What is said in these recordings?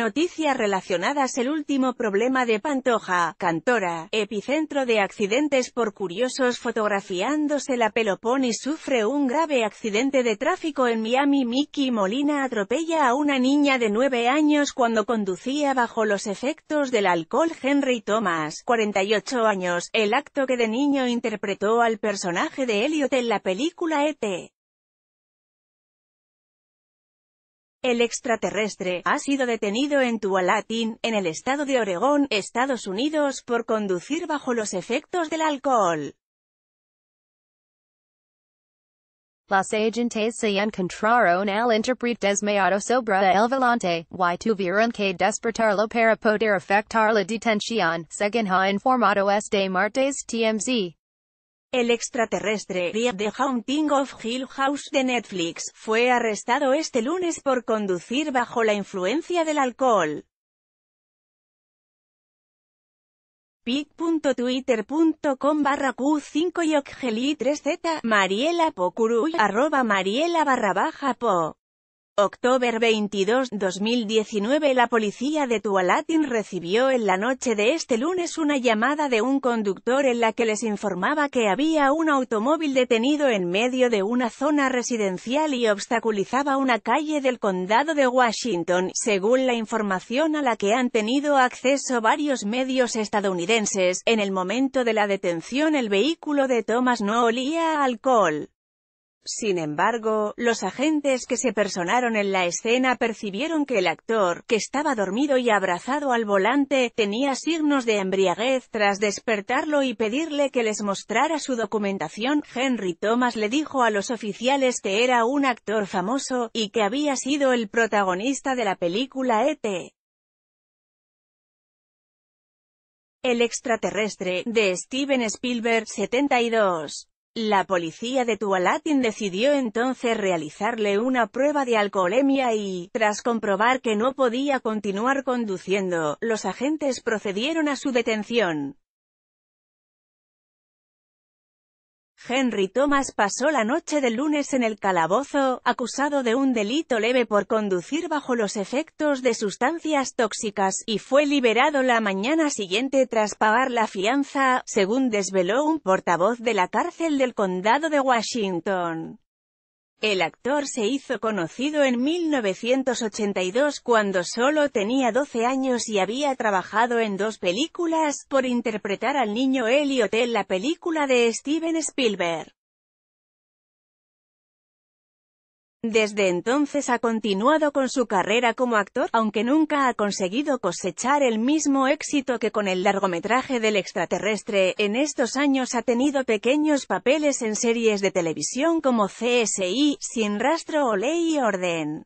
Noticias relacionadas El último problema de Pantoja, Cantora, epicentro de accidentes por curiosos fotografiándose la y sufre un grave accidente de tráfico en Miami Mickey Molina atropella a una niña de 9 años cuando conducía bajo los efectos del alcohol Henry Thomas, 48 años, el acto que de niño interpretó al personaje de Elliot en la película E.T. El extraterrestre ha sido detenido en Tualatin, en el estado de Oregón, Estados Unidos, por conducir bajo los efectos del alcohol. Los agentes se encontraron al intérprete desmayado sobre el volante, y tuvieron que despertarlo para poder afectar la detención, según ha informado este martes TMZ. El extraterrestre de The Haunting of Hill House de Netflix fue arrestado este lunes por conducir bajo la influencia del alcohol. pic.twitter.com barra Q5 y 3Z, Mariela Pocurul, arroba Mariela barra po. October 22, 2019 La policía de Tualatin recibió en la noche de este lunes una llamada de un conductor en la que les informaba que había un automóvil detenido en medio de una zona residencial y obstaculizaba una calle del condado de Washington, según la información a la que han tenido acceso varios medios estadounidenses. En el momento de la detención el vehículo de Thomas no olía a alcohol. Sin embargo, los agentes que se personaron en la escena percibieron que el actor, que estaba dormido y abrazado al volante, tenía signos de embriaguez. Tras despertarlo y pedirle que les mostrara su documentación, Henry Thomas le dijo a los oficiales que era un actor famoso, y que había sido el protagonista de la película E.T. El extraterrestre, de Steven Spielberg, 72. La policía de Tualatin decidió entonces realizarle una prueba de alcoholemia y, tras comprobar que no podía continuar conduciendo, los agentes procedieron a su detención. Henry Thomas pasó la noche del lunes en el calabozo, acusado de un delito leve por conducir bajo los efectos de sustancias tóxicas, y fue liberado la mañana siguiente tras pagar la fianza, según desveló un portavoz de la cárcel del condado de Washington. El actor se hizo conocido en 1982 cuando solo tenía 12 años y había trabajado en dos películas, por interpretar al niño Elliot en la película de Steven Spielberg. Desde entonces ha continuado con su carrera como actor, aunque nunca ha conseguido cosechar el mismo éxito que con el largometraje del extraterrestre. En estos años ha tenido pequeños papeles en series de televisión como CSI, Sin Rastro o Ley y Orden.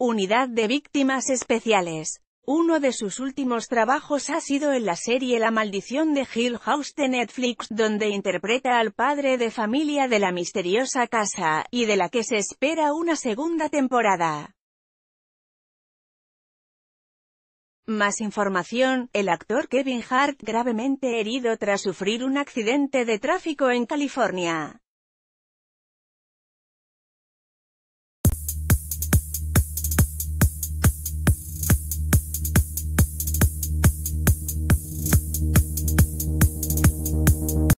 Unidad de Víctimas Especiales. Uno de sus últimos trabajos ha sido en la serie La maldición de Hill House de Netflix, donde interpreta al padre de familia de la misteriosa casa, y de la que se espera una segunda temporada. Más información, el actor Kevin Hart, gravemente herido tras sufrir un accidente de tráfico en California.